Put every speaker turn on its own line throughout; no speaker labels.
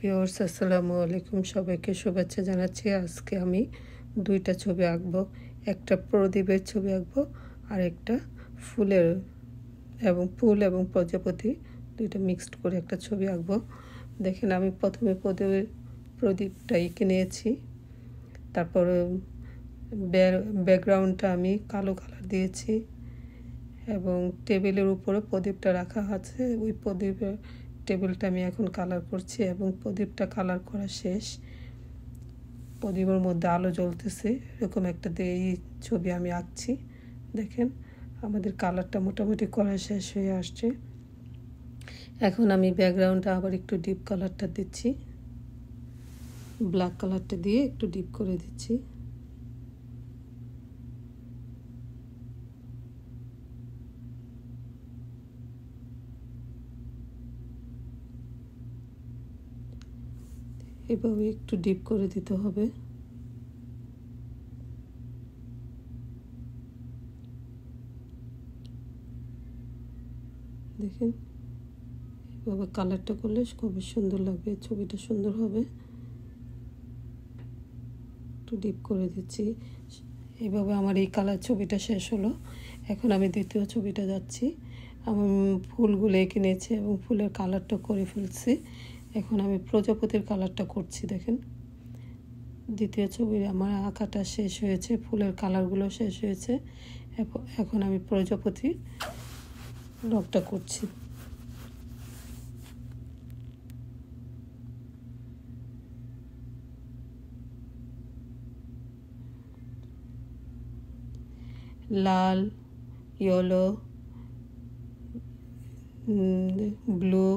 Pears আসসালামু আলাইকুম সবাইকে শুভেচ্ছা জানাচ্ছি আজকে আমি দুইটা ছবি আঁকবো একটা প্রদীপের ছবি আঁকবো আর একটা ফুলের এবং ফুল এবং প্রজাপতি দুইটা মিক্সড করে একটা ছবি আঁকবো দেখেন আমি প্রথমে প্রদীপের প্রদীপটা এঁকে নিয়েছি তারপর ব্যাকগ্রাউন্ডটা আমি কালো কালার দিয়েছি এবং টেবিলের উপরে প্রদীপটা রাখা আছে ওই প্রদীপের টেবিলটা আমি এখন কালার করছি এবং প্রদীপটা কালার করা শেষ প্রদীপের মধ্যে আলো জ্বলতেছে এরকম একটা এই ছবি আমি আঁকছি দেখেন আমাদের কালারটা মোটামুটি করা শেষ হয়ে আসছে এখন আমি ব্যাকগ্রাউন্ডটা আবার একটু ডিপ কালারটা দিচ্ছি ব্ল্যাক কালারটা দিয়ে একটু ডিপ করে দিচ্ছি এভাবে একটু ডিপ করে দিতে হবে দেখেন এভাবে কালারটা করলে খুবই সুন্দর লাগবে ছবিটা সুন্দর হবে একটু ডিপ করে দিচ্ছি এভাবে আমার এই কালার ছবিটা শেষ হলো এখন আমি দ্বিতীয় ছবিটা যাচ্ছি আমি ফুলগুলো নিয়েছি এবং ফুলের কালারটা করে ফেলছি এখন আমি প্রজাপতির কালারটা করছি দেখেন দ্বিতীয় ছবির আমার আঁকাটা শেষ হয়েছে ফুলের কালারগুলো শেষ হয়েছে এখন আমি প্রজাপতির রংটা করছি লাল ইয়েলো ব্লু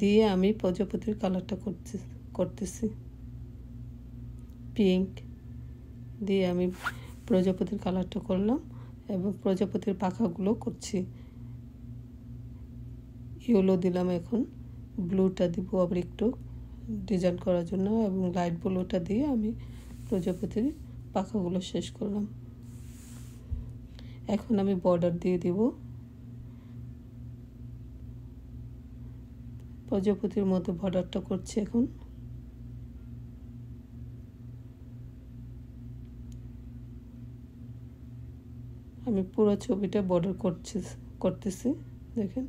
দিয়ে আমি প্রজাপতির কালারটা করতে করতেছি পিঙ্ক দিয়ে আমি প্রজাপতির কালারটা করলাম এবং প্রজাপতির পাখাগুলো করছি ইয়েলো দিলাম এখন ব্লুটা দিব আবার একটু ডিজাইন করার জন্য এবং লাইট ব্লুটা দিয়ে আমি প্রজাপতির পাখাগুলো শেষ করলাম এখন আমি বর্ডার দিয়ে দিব প্রজাপতির মতো বর্ডারটা করছে এখন আমি পুরো ছবিটা বর্ডার করছি করতেছি দেখেন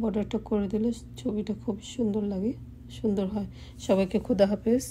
বর্ডারটা করে দিলে ছবিটা খুব সুন্দর লাগে সুন্দর হয় সবাইকে খুদা হাফেজ